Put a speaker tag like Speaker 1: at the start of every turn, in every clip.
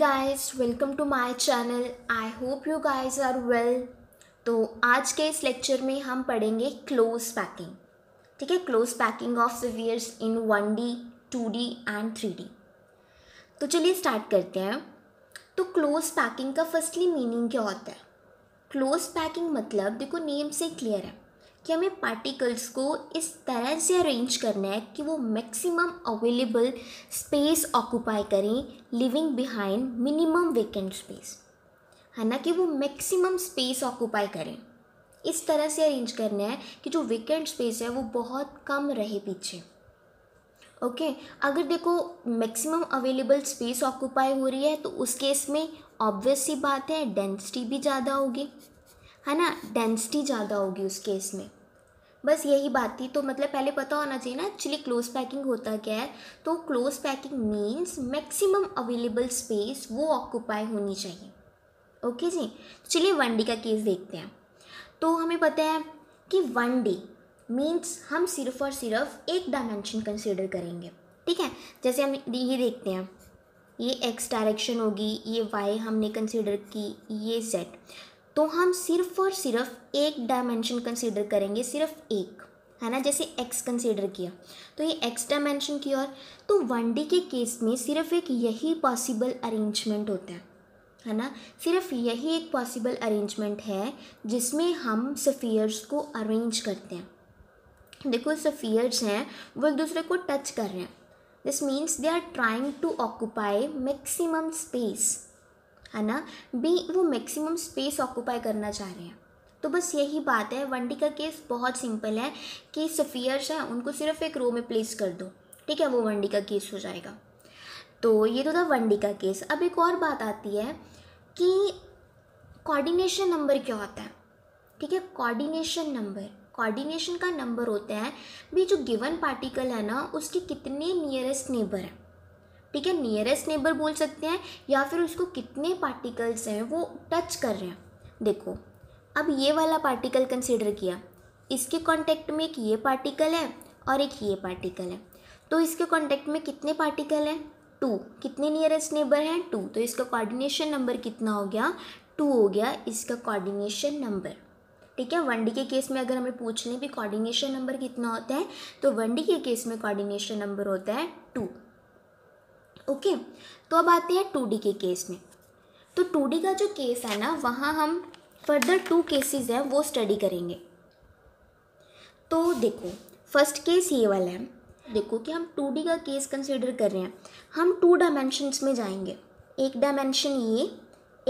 Speaker 1: guys welcome to my channel I hope you guys are well तो आज के इस लेक्चर में हम पढ़ेंगे क्लोज पैकिंग ठीक है close packing of spheres in one D two D and three D तो चलिए स्टार्ट करते हैं तो क्लोज पैकिंग का फर्स्टली मीनिंग क्या होता है क्लोज पैकिंग मतलब देखो नेम से क्लियर है कि हमें पार्टिकल्स को इस तरह से अरेंज करना है कि वो मैक्सिमम अवेलेबल स्पेस ऑक्यूपाई करें living behind minimum vacant space है ना कि वो मैक्सिमम स्पेस ऑक्यूपाई करें इस तरह से अरेंज करना है कि जो वेकेंट स्पेस है वो बहुत कम रहे पीछे ओके okay, अगर देखो मैक्सिमम अवेलेबल स्पेस ऑक्यूपाई हो रही है तो उस केस में ऑब्वियस सी बात है डेंसिटी भी ज़्यादा होगी है ना डेंसिटी ज़्यादा होगी उस केस में बस यही बात थी तो मतलब पहले पता होना चाहिए ना एक्चुअली क्लोज पैकिंग होता क्या है तो close packing means maximum available space वो ऑक्यूपाई होनी चाहिए ओके जी तो चलिए वन डे का केस देखते हैं तो हमें पता है कि वन डे मीन्स हम सिर्फ और सिर्फ एक डायमेंशन कंसिडर करेंगे ठीक है जैसे हम ये देखते हैं ये एक्स डायरेक्शन होगी ये वाई हमने कंसिडर की ये जेड तो हम सिर्फ और सिर्फ एक डायमेंशन कंसिडर करेंगे सिर्फ एक है ना जैसे x कंसीडर किया तो ये x डायमेंशन की ओर तो वन डी के केस में सिर्फ एक यही पॉसिबल अरेंजमेंट होता है है ना सिर्फ यही एक पॉसिबल अरेंजमेंट है जिसमें हम सफ़ियर्स को अरेंज करते हैं देखो सफ़ियर्स हैं वो एक दूसरे को टच कर रहे हैं this means they are trying to occupy maximum space है ना बी वो मैक्सिमम स्पेस ऑक्यूपाई करना चाह रहे हैं तो बस यही बात है वनडी का केस बहुत सिंपल है कि सफ़ियर्स हैं उनको सिर्फ एक रो में प्लेस कर दो ठीक है वो वनडी का केस हो जाएगा तो ये तो था वनडी का केस अब एक और बात आती है कि कोऑर्डिनेशन नंबर क्या होता है ठीक है कोऑर्डिनेशन नंबर कोऑर्डिनेशन का नंबर होता है भी जो गिवन पार्टिकल है ना उसके कितने नियरेस्ट नेबर है ठीक है नियरेस्ट नेबर बोल सकते हैं या फिर उसको कितने पार्टिकल्स हैं वो टच कर रहे हैं देखो अब ये वाला पार्टिकल कंसिडर किया इसके कॉन्टेक्ट में एक ये पार्टिकल है और एक ये पार्टिकल है तो इसके कॉन्टेक्ट में कितने पार्टिकल हैं टू कितने नियरेस्ट नेबर हैं टू तो इसका कोऑर्डिनेशन नंबर कितना हो गया टू हो गया इसका कोऑर्डिनेशन नंबर ठीक है वन डी के केस में अगर हमें पूछ लें भी कोऑर्डिनेशन नंबर कितना होता है तो वन डी के केस में कोऑर्डिनेशन नंबर होता है टू ओके तो अब आते हैं टू डी के केस में तो टू डी का जो केस है ना वहाँ हम फर्दर टू केसेस हैं वो स्टडी करेंगे तो देखो फर्स्ट केस ये वाला है देखो कि हम टू डी का केस कंसिडर कर रहे हैं हम टू डायमेंशंस में जाएंगे एक डायमेंशन ये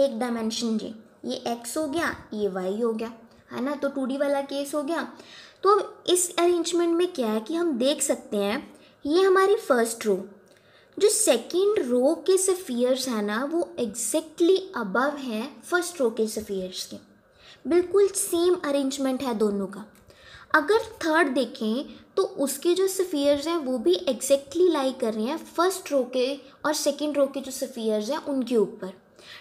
Speaker 1: एक डायमेंशन ये ये एक्स हो गया ये वाई हो गया है ना तो टू वाला केस हो गया तो इस अरेंजमेंट में क्या है कि हम देख सकते हैं ये हमारी फर्स्ट रो जो सेकेंड रो के सफ़ियर्स हैं ना वो एग्जैक्टली अबव हैं फर्स्ट रो के सफ़ियर्स के बिल्कुल सेम अरेंजमेंट है दोनों का अगर थर्ड देखें तो उसके जो सफ़ियर्स हैं वो भी एग्जैक्टली लाई कर रहे हैं फर्स्ट रो के और सेकेंड रो के जो सफ़ियर्स हैं उनके ऊपर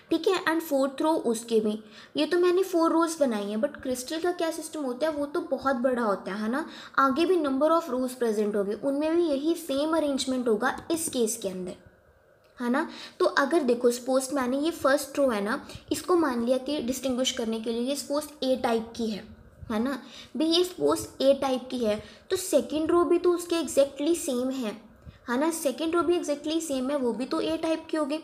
Speaker 1: ठीक है एंड फोर्थ रो उसके भी ये तो मैंने फोर रोज बनाई है बट क्रिस्टल का क्या सिस्टम होता है वो तो बहुत बड़ा होता है ना आगे भी नंबर ऑफ रोज प्रेजेंट होगी उनमें भी यही सेम अरेंजमेंट होगा इस केस के अंदर है ना तो अगर देखो सपोज मैंने ये फर्स्ट रो है ना इसको मान लिया कि डिस्टिंग्विश करने के लिए ये सपोज ए टाइप की है है ना भी ये सपोज ए टाइप की है तो सेकेंड रो भी तो उसके एग्जैक्टली सेम है है ना सेकेंड रो भी एग्जैक्टली सेम है वो भी तो ए टाइप की होगी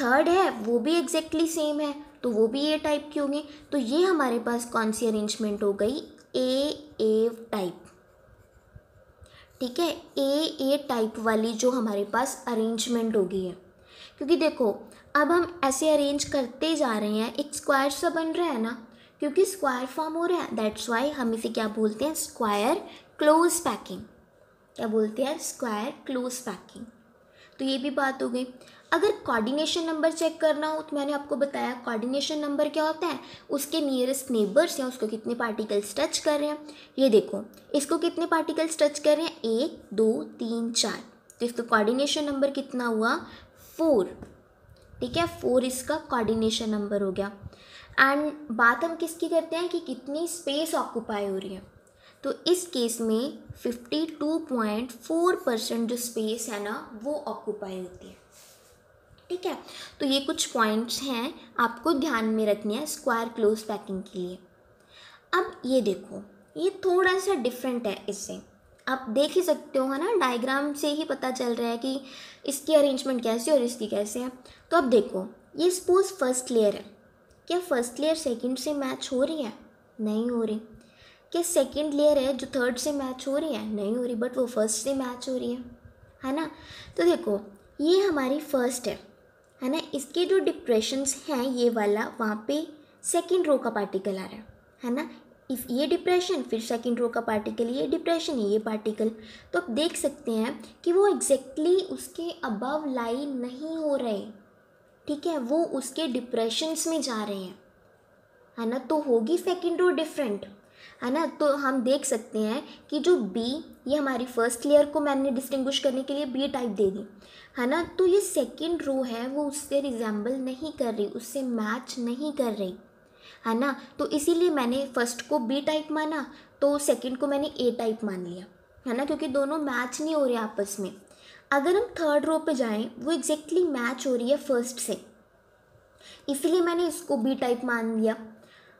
Speaker 1: थर्ड है वो भी एग्जैक्टली exactly सेम है तो वो भी ए टाइप की होंगी तो ये हमारे पास कौन सी अरेंजमेंट हो गई ए ए टाइप ठीक है ए ए टाइप वाली जो हमारे पास अरेंजमेंट होगी है क्योंकि देखो अब हम ऐसे अरेंज करते जा रहे हैं एक स्क्वायर सा बन रहा है ना क्योंकि स्क्वायर फॉर्म हो रहा है दैट्स वाई हम इसे क्या बोलते हैं स्क्वायर क्लोज पैकिंग क्या बोलते हैं स्क्वायर क्लोज पैकिंग तो ये भी बात हो गई अगर कोऑर्डिनेशन नंबर चेक करना हो तो मैंने आपको बताया कोऑर्डिनेशन नंबर क्या होता है उसके नियरेस्ट नेबर्स या उसको कितने पार्टिकल्स टच कर रहे हैं ये देखो इसको कितने पार्टिकल्स टच कर रहे हैं एक दो तीन चार तो इसका कोऑर्डिनेशन नंबर कितना हुआ फोर ठीक है फोर इसका कोऑर्डिनेशन नंबर हो गया एंड बात हम किसकी करते हैं कि कितनी स्पेस ऑक्यूपाई हो रही है तो इस केस में fifty two point four percent जो स्पेस है ना वो ऑक्यूपाई होती है ठीक है तो ये कुछ पॉइंट्स हैं आपको ध्यान में रखने हैं स्क्वायर क्लोज पैकिंग के लिए अब ये देखो ये थोड़ा सा डिफरेंट है इससे आप देख ही सकते हो है ना डायग्राम से ही पता चल रहा है कि इसकी अरेंजमेंट कैसी और इसकी कैसे है तो अब देखो ये सपोज फर्स्ट लेयर है क्या फर्स्ट लेयर सेकंड से मैच हो रही है नहीं हो रही क्या सेकंड लेयर है जो थर्ड से मैच हो रही है नहीं हो रही बट वो फर्स्ट से मैच हो रही है है ना तो देखो ये हमारी फर्स्ट है है ना इसके जो डिप्रेशंस हैं ये वाला वहाँ पे सेकेंड रो का पार्टिकल आ रहा है है ना इफ ये डिप्रेशन फिर सेकेंड रो का पार्टिकल ये डिप्रेशन है ये पार्टिकल तो आप देख सकते हैं कि वो एग्जैक्टली exactly उसके अबव लाई नहीं हो रहे ठीक है वो उसके डिप्रेशंस में जा रहे हैं है ना तो होगी सेकेंड रो डिफरेंट है ना तो हम देख सकते हैं कि जो बी ये हमारी फर्स्ट लेयर को मैंने डिस्टिंग्विश करने के लिए बी टाइप दे दी है ना तो ये सेकेंड रो है वो उससे रिजेंबल नहीं कर रही उससे मैच नहीं कर रही है ना तो इसीलिए मैंने फर्स्ट को बी टाइप माना तो सेकंड को मैंने ए टाइप मान लिया है ना क्योंकि दोनों मैच नहीं हो रहे आपस में अगर हम थर्ड रो पे जाएं वो एग्जैक्टली exactly मैच हो रही है फर्स्ट से इसलिए मैंने इसको बी टाइप मान लिया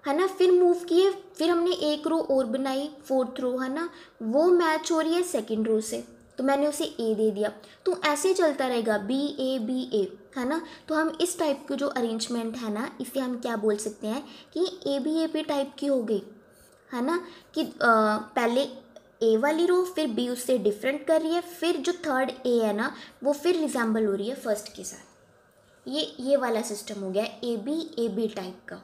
Speaker 1: है ना फिर मूव किए फिर हमने एक रो और बनाई फोर्थ रो है ना वो मैच हो रही है सेकेंड रो से तो मैंने उसे ए दे दिया तो ऐसे चलता रहेगा बी ए बी ए है ना तो हम इस टाइप की जो अरेंजमेंट है ना इसे हम क्या बोल सकते हैं कि A B A B type की हो गई है ना कि आ, पहले ए वाली रो फिर बी उससे डिफरेंट कर रही है फिर जो थर्ड ए है ना वो फिर रिजेंबल हो रही है फर्स्ट के साथ ये ये वाला सिस्टम हो गया A B A B type का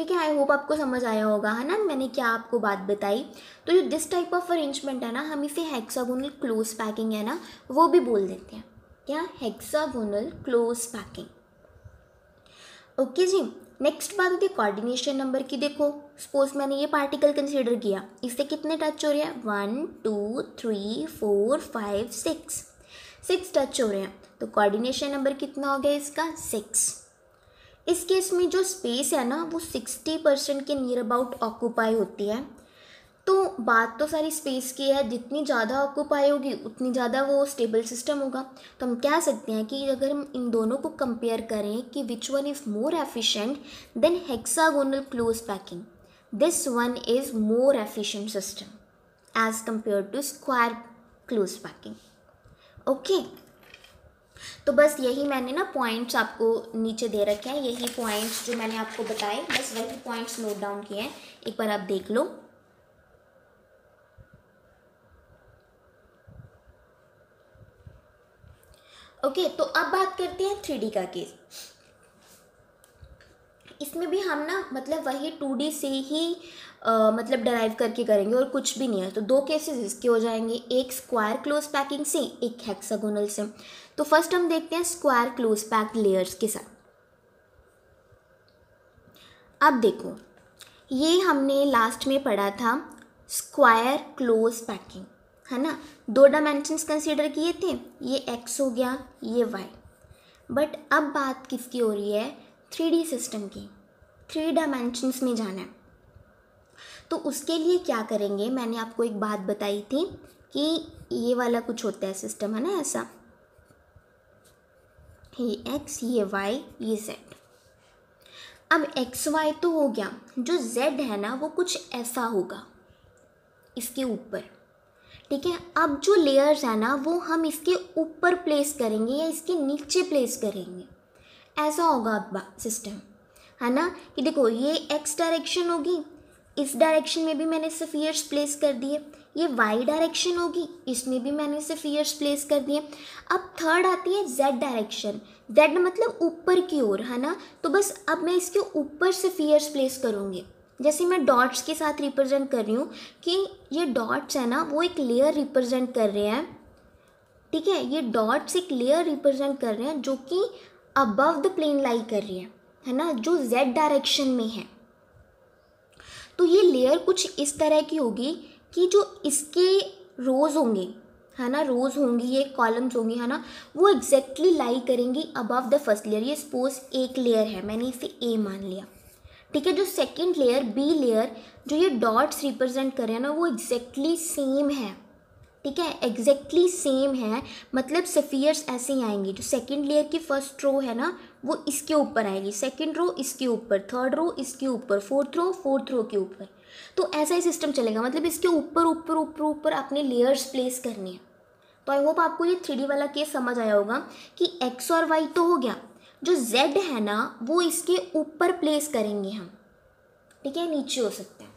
Speaker 1: ठीक है आई होप आपको समझ आया होगा है ना मैंने क्या आपको बात बताई तो जो दिस टाइप ऑफ अरेंजमेंट है ना हम इसे हेक्सागोनल क्लोज पैकिंग है ना वो भी बोल देते हैं क्या हेक्सागोनल क्लोज पैकिंग ओके जी नेक्स्ट बात होती है कॉर्डिनेशन नंबर की देखो सपोज मैंने ये पार्टिकल कंसिडर किया इससे कितने टच हो रहे हैं one two three four five six six touch हो रहे हैं तो कोऑर्डिनेशन नंबर कितना हो गया इसका सिक्स इस केस में जो स्पेस है ना वो सिक्सटी परसेंट के नियर अबाउट ऑक्यूपाई होती है तो बात तो सारी स्पेस की है जितनी ज़्यादा ऑक्यूपाई होगी उतनी ज़्यादा वो स्टेबल सिस्टम होगा तो हम कह सकते हैं कि अगर हम इन दोनों को कंपेयर करें कि which one is more efficient than hexagonal close packing this one is more efficient system as compare to square close packing okay तो बस यही मैंने ना पॉइंट्स आपको नीचे दे रखे हैं यही पॉइंट्स जो मैंने आपको बताए बस वही पॉइंट्स नोट डाउन किए हैं एक बार आप देख लो ओके okay, तो अब बात करते हैं थ्री का केस इसमें भी हम ना मतलब वही टू से ही आ, मतलब डराइव करके करेंगे और कुछ भी नहीं है तो दो केसेस इसके हो जाएंगे एक स्क्वायर क्लोज पैकिंग से एक हेक्सागोनल से तो फर्स्ट हम देखते हैं स्क्वायर क्लोज पैक्ड लेयर्स के साथ अब देखो ये हमने लास्ट में पढ़ा था स्क्वायर क्लोज पैकिंग है ना दो डायमेंशंस कंसीडर किए थे ये एक्स हो गया ये वाई बट अब बात किसकी हो रही है थ्री सिस्टम की थ्री डायमेंशंस में जाना है तो उसके लिए क्या करेंगे मैंने आपको एक बात बताई थी कि ये वाला कुछ होता है सिस्टम है ना ऐसा ये एक्स ये वाई ये जेड अब एक्स वाई तो हो गया जो जेड है ना वो कुछ ऐसा होगा इसके ऊपर ठीक है अब जो लेयर्स है ना वो हम इसके ऊपर प्लेस करेंगे या इसके नीचे प्लेस करेंगे ऐसा होगा अब सिस्टम है ना कि देखो ये एक्स डायरेक्शन होगी इस डायरेक्शन में भी मैंने सिर्फ ईयर्स प्लेस कर दिए ये वाई डायरेक्शन होगी इसमें भी मैंने इसे ईयर्स प्लेस कर दिए अब थर्ड आती है जेड डायरेक्शन जेड मतलब ऊपर की ओर है ना तो बस अब मैं इसके ऊपर से ईयर्स प्लेस करूँगी जैसे मैं डॉट्स के साथ रिप्रेजेंट कर रही हूँ कि ये डॉट्स है ना वो एक लेयर रिप्रेजेंट कर रहे हैं ठीक है ये डॉट्स एक लेयर रिप्रेजेंट कर रहे हैं जो कि अबव द प्लेन लाई कर रही है है ना जो जेड डायरेक्शन में है तो ये लेयर कुछ इस तरह की होगी कि जो इसके रोज़ होंगे है ना रोज़ होंगी ये कॉलम्स होंगी है ना वो एग्जैक्टली लाई करेंगी अबव द फर्स्ट लेयर ये सपोज एक लेयर है मैंने इसे ए मान लिया ठीक है जो सेकंड लेयर बी लेयर जो ये डॉट्स रिप्रेजेंट कर रहे हैं ना वो एग्जैक्टली सेम है ठीक है एग्जैक्टली सेम है मतलब सफ़ियर्स ऐसे ही आएंगे जो सेकंड लेयर की फर्स्ट रो है ना वो इसके ऊपर आएगी सेकंड रो इसके ऊपर थर्ड रो इसके ऊपर फोर्थ रो फोर्थ रो के ऊपर तो ऐसा ही सिस्टम चलेगा मतलब इसके ऊपर ऊपर ऊपर ऊपर अपने लेयर्स प्लेस करनी है तो आई होप आपको ये थ्री वाला केस समझ आया होगा कि एक्स और वाई तो हो गया जो जेड है ना वो इसके ऊपर प्लेस करेंगे हम ठीक है नीचे हो सकता है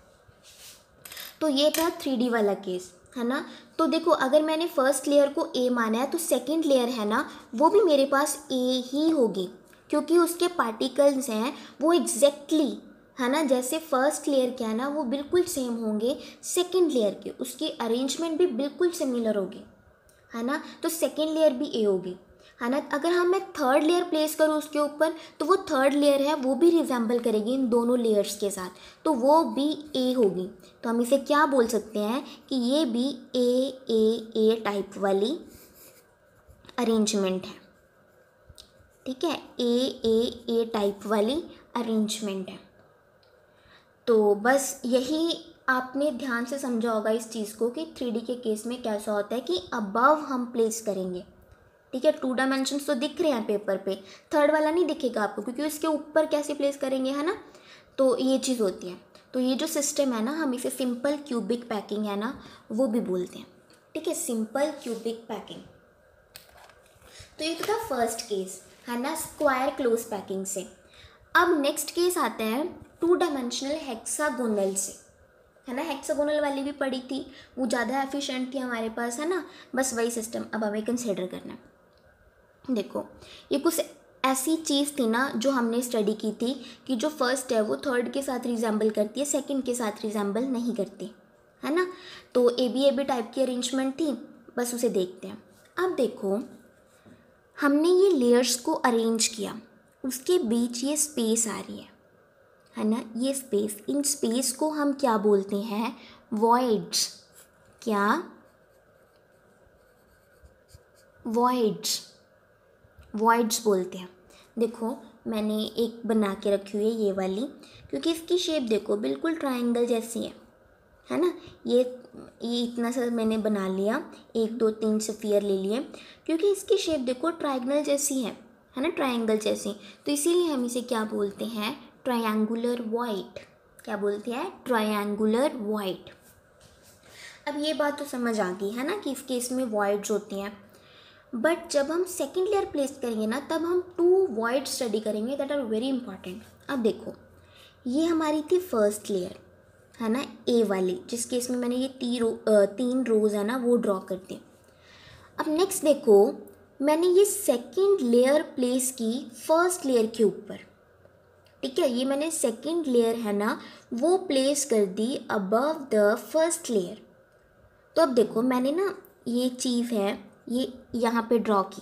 Speaker 1: तो ये था थ्री वाला केस है ना तो देखो अगर मैंने फर्स्ट लेयर को ए माना है तो सेकेंड लेयर है ना वो भी मेरे पास ए ही होगी क्योंकि उसके पार्टिकल्स हैं वो एग्जैक्टली exactly, है ना जैसे फर्स्ट लेयर के है ना वो बिल्कुल सेम होंगे सेकेंड लेयर के उसके अरेंजमेंट भी बिल्कुल सिमिलर होगी है ना तो सेकेंड लेयर भी ए होगी है ना अगर हम मैं थर्ड लेयर प्लेस करूँ उसके ऊपर तो वो थर्ड लेयर है वो भी रिजेंबल करेगी इन दोनों लेयर्स के साथ तो वो भी ए होगी तो हम इसे क्या बोल सकते हैं कि ये भी ए ए ए टाइप वाली अरेंजमेंट है ठीक है ए ए ए टाइप वाली अरेंजमेंट है तो बस यही आपने ध्यान से समझा होगा इस चीज़ को कि थ्री के केस में कैसा होता है कि अबव हम प्लेस करेंगे ठीक है टू डायमेंशन तो दिख रहे हैं पेपर पे थर्ड वाला नहीं दिखेगा आपको क्योंकि उसके ऊपर कैसे प्लेस करेंगे है ना तो ये चीज़ होती है तो ये जो सिस्टम है ना हम इसे सिंपल क्यूबिक पैकिंग है ना वो भी बोलते हैं ठीक है सिंपल क्यूबिक पैकिंग तो ये तो था फर्स्ट केस है ना स्क्वायर क्लोज पैकिंग से अब नेक्स्ट केस आते हैं टू डायमेंशनल हेक्सागोनल से है ना हेक्सागोनल वाली भी पड़ी थी वो ज़्यादा एफिशिएंट थी हमारे पास है ना बस वही सिस्टम अब हमें कंसिडर करना है देखो ये कुछ ऐसी चीज़ थी ना जो हमने स्टडी की थी कि जो फर्स्ट है वो थर्ड के साथ रिजेंबल करती है सेकंड के साथ रिजेंबल नहीं करती है ना तो A B A B type की अरेंजमेंट थी बस उसे देखते हैं अब देखो हमने ये लेयर्स को अरेंज किया उसके बीच ये स्पेस आ रही है है ना ये स्पेस इन स्पेस को हम क्या बोलते हैं वॉइड्स क्या वॉइड्स वॉइड्स बोलते हैं देखो मैंने एक बना के रखी हुई है ये वाली क्योंकि इसकी शेप देखो बिल्कुल ट्रायंगल जैसी है है ना ये ये इतना सा मैंने बना लिया एक दो तीन सफ़ियर ले लिए क्योंकि इसकी शेप देखो ट्राइंगल जैसी है है ना ट्राइंगल जैसी तो इसीलिए हम इसे क्या बोलते हैं ट्रायंगुलर वाइट क्या बोलते हैं ट्रायंगुलर वाइट अब ये बात तो समझ आ गई है ना कि इसके इसमें वॉइड्स होती हैं बट जब हम सेकेंड लेयर प्लेस करेंगे ना तब हम टू वर्ड स्टडी करेंगे दैट आर वेरी इंपॉर्टेंट अब देखो ये हमारी थी फर्स्ट लेयर है ना ए वाली केस में मैंने ये ती रो, तीन रोज़ है ना वो ड्रॉ कर दी अब नेक्स्ट देखो मैंने ये सेकेंड लेयर प्लेस की फर्स्ट लेयर के ऊपर ठीक है ये मैंने सेकेंड लेयर है ना वो प्लेस कर दी अबव द फर्स्ट लेयर तो अब देखो मैंने ना ये चीज़ है ये यहाँ पे ड्रॉ की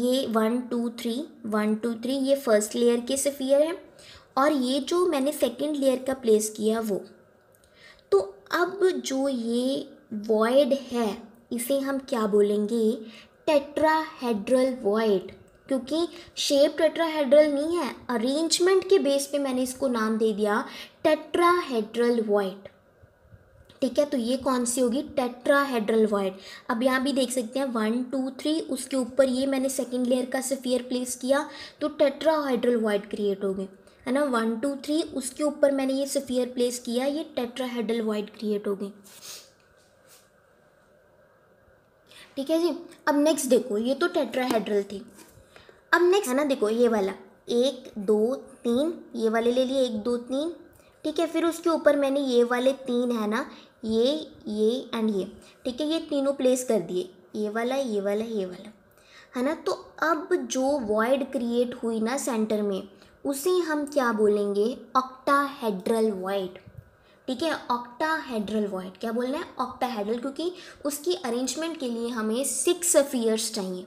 Speaker 1: ये one two three one two three ये फर्स्ट लेयर के सफ़ियर हैं और ये जो मैंने सेकंड लेयर का प्लेस किया वो तो अब जो ये वॉइड है इसे हम क्या बोलेंगे टेट्राहेड्रल वॉइड क्योंकि शेप टेट्राहेड्रल नहीं है अरेंजमेंट के बेस पे मैंने इसको नाम दे दिया टेट्राहेड्रल वॉइड ठीक है तो ये कौन सी होगी टेट्राहेड्रल वॉइड अब यहाँ भी देख सकते हैं वन टू थ्री उसके ऊपर ये मैंने सेकेंड लेयर का सफ़ियर प्लेस किया तो टेट्राहाइड्रल वॉइड क्रिएट हो गए है ना वन टू थ्री उसके ऊपर मैंने ये सफ़ियर प्लेस किया ये टेट्राहेड्रल वॉइड क्रिएट हो गए ठीक है जी अब नेक्स्ट देखो ये तो टेट्राहेड्रल थी अब नेक्स्ट है ना देखो ये वाला एक दो तीन ये वाले ले लिए एक दो तीन ठीक है फिर उसके ऊपर मैंने ये वाले तीन है ना ये ये एंड ये ठीक है ये तीनों प्लेस कर दिए ये वाला ये वाला ये वाला है ना तो अब जो वॉइड क्रिएट हुई ना सेंटर में उसे हम क्या बोलेंगे ऑक्टा हेड्रल वॉइड ठीक है ऑक्टा हेड्रल वॉइड क्या बोलना है हेड्रल क्योंकि उसकी अरेंजमेंट के लिए हमें सिक्स फीयर्स चाहिए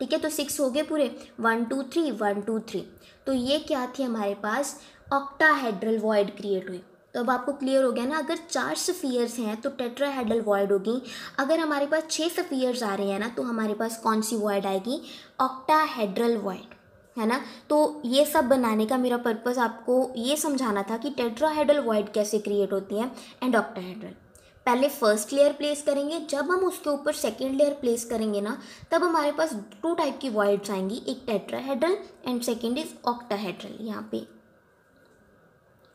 Speaker 1: ठीक है तो सिक्स हो गए पूरे one two three one two three तो ये क्या थी हमारे पास ऑक्टाहेड्रल वॉइड क्रिएट हुई तो अब आपको क्लियर हो गया ना अगर चार सफ़ीयर्स हैं तो टेट्राहेड्रल वॉइड होगी अगर हमारे पास छः सफियर्स आ रहे हैं ना तो हमारे पास कौन सी वॉइड आएगी ऑक्टाहेड्रल वॉइड है ना तो ये सब बनाने का मेरा पर्पज़ आपको ये समझाना था कि टेट्राहेड्रल वॉइड कैसे क्रिएट होती है एंड ऑक्टाहेड्रल पहले फर्स्ट लेयर प्लेस करेंगे जब हम उसके ऊपर सेकेंड लेयर प्लेस करेंगे ना तब हमारे पास टू टाइप की वॉइड्स आएंगी एक tetrahedral and second is octahedral यहाँ पे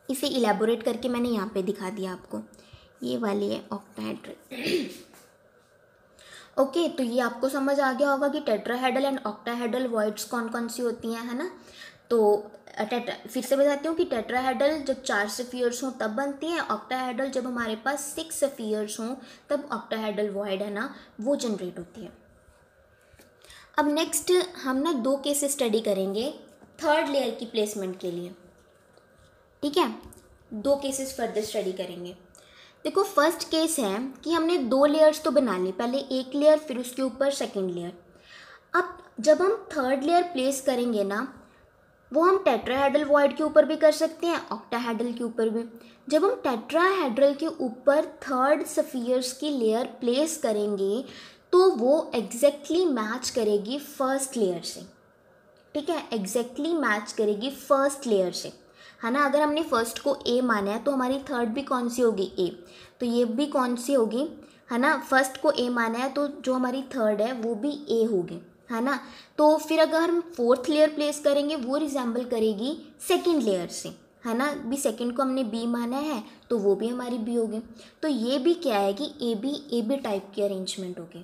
Speaker 1: इसे इलेबोरेट करके मैंने यहाँ पे दिखा दिया आपको ये वाली है ऑक्टाहेड्रल ओके okay, तो ये आपको समझ आ गया होगा कि टेट्राहेड्रल एंड ऑक्टाहेड्रल वॉइड्स कौन कौन सी होती हैं है ना तो टेट्रा फिर से बताती हूँ कि टेट्राहेड्रल जब चार सफ़ियर्स हों तब बनती हैं ऑक्टाहेड्रल जब हमारे पास सिक्स सफ़ियर्स हों तब ऑक्टाहेड्रल वॉइड है ना वो जनरेट होती है अब नेक्स्ट हम ना दो केसेस स्टडी करेंगे थर्ड लेयर की प्लेसमेंट के लिए ठीक है दो केसेस फर्दर स्टडी करेंगे देखो फर्स्ट केस है कि हमने दो लेयर्स तो बना ली पहले एक लेयर फिर उसके ऊपर सेकेंड लेयर अब जब हम थर्ड लेयर प्लेस करेंगे ना वो हम टेट्राहेड्रल वॉइड के ऊपर भी कर सकते हैं ऑक्टाहेड्रल के ऊपर भी जब हम टेट्राहेड्रल के ऊपर थर्ड सफियर्स की लेयर प्लेस करेंगे तो वो एग्जैक्टली मैच करेगी फर्स्ट लेयर से ठीक है एग्जैक्टली मैच करेगी फर्स्ट लेयर से है ना अगर हमने फर्स्ट को ए माना है तो हमारी थर्ड भी कौन सी होगी ए तो ये भी कौन सी होगी है ना फर्स्ट को ए माना है तो जो हमारी थर्ड है वो भी ए होगी है ना तो फिर अगर हम फोर्थ लेयर प्लेस करेंगे वो रिजेंबल करेगी सेकेंड लेयर से है ना भी सेकेंड को हमने बी माना है तो वो भी हमारी बी होगी तो ये भी क्या है कि A B A B type की अरेंजमेंट होगी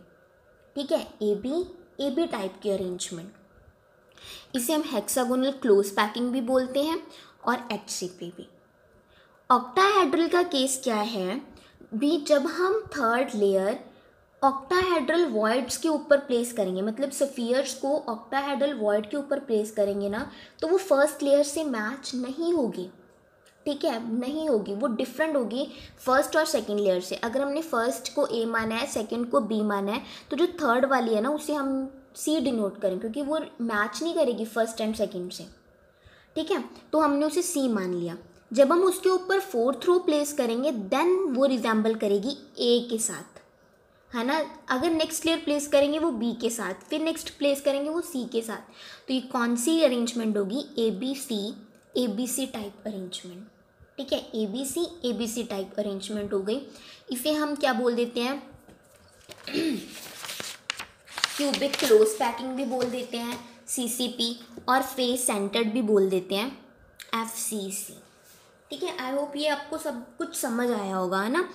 Speaker 1: ठीक है A B A B type की अरेंजमेंट इसे हम हेक्सागोनल क्लोज पैकिंग भी बोलते हैं और एच सी पी भी ऑक्टाहेड्रल का केस क्या है भी जब हम थर्ड लेयर ऑक्टाहेड्रल वॉइड्स के ऊपर प्लेस करेंगे मतलब सफ़ियर्स को ऑक्टाहेड्रल वॉइड के ऊपर प्लेस करेंगे ना तो वो फर्स्ट लेयर से मैच नहीं होगी ठीक है नहीं होगी वो डिफरेंट होगी फर्स्ट और सेकंड लेयर से अगर हमने फर्स्ट को ए माना है सेकंड को बी माना है तो जो थर्ड वाली है ना उसे हम सी डिनोट करें क्योंकि वो मैच नहीं करेगी फर्स्ट एंड सेकंड से ठीक है तो हमने उसे सी मान लिया जब हम उसके ऊपर फोर्थ थ्रो प्लेस करेंगे देन वो रिजेंबल करेगी ए के साथ है ना अगर नेक्स्ट लेयर प्लेस करेंगे वो बी के साथ फिर नेक्स्ट प्लेस करेंगे वो सी के साथ तो ये कौन सी अरेंजमेंट होगी A B C A B C type arrangement ठीक है A B C A B C type arrangement हो गई इसे हम क्या बोल देते हैं क्यूबिक क्लोज पैकिंग भी बोल देते हैं सी और फेस सेंटर्ड भी बोल देते हैं एफ ठीक है आई होप ये आपको सब कुछ समझ आया होगा है ना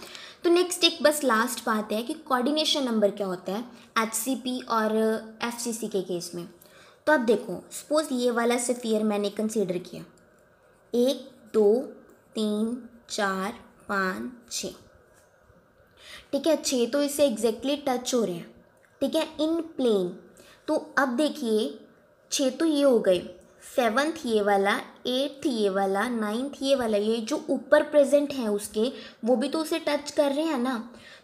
Speaker 1: तो नेक्स्ट एक बस लास्ट बात है कि कोऑर्डिनेशन नंबर क्या होता है एच और एफ uh, के केस में तो अब देखो सपोज ये वाला ईयर मैंने कंसिडर किया एक दो तीन चार पाँच छः ठीक है छः तो इसे एग्जैक्टली टच हो रहे हैं ठीक है इन प्लेन तो अब देखिए छः तो ये हो गए सेवन्थ ये वाला एट्थ ये वाला नाइन्थ ये वाला ये जो ऊपर प्रेजेंट हैं उसके वो भी तो उसे टच कर रहे हैं ना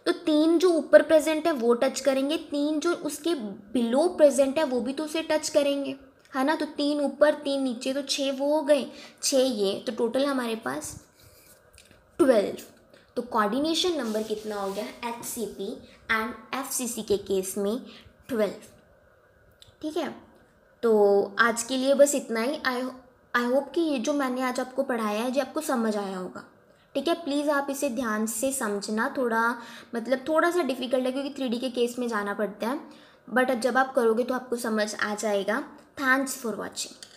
Speaker 1: तो तीन जो ऊपर प्रेजेंट है वो टच करेंगे तीन जो उसके बिलो प्रेजेंट है वो भी तो उसे टच करेंगे है ना तो तीन ऊपर तीन नीचे तो छः वो हो गए छः ये तो टोटल हमारे पास ट्वेल्व तो कोऑर्डिनेशन नंबर कितना हो गया H C P and F C C के केस में ट्वेल्व ठीक है तो आज के लिए बस इतना ही आई आई होप कि ये जो मैंने आज आपको पढ़ाया है ये आपको समझ आया होगा ठीक है प्लीज़ आप इसे ध्यान से समझना थोड़ा मतलब थोड़ा सा डिफ़िकल्ट है क्योंकि थ्री के केस में जाना पड़ता है बट जब आप करोगे तो आपको समझ आ जाएगा थैंक्स फॉर वॉचिंग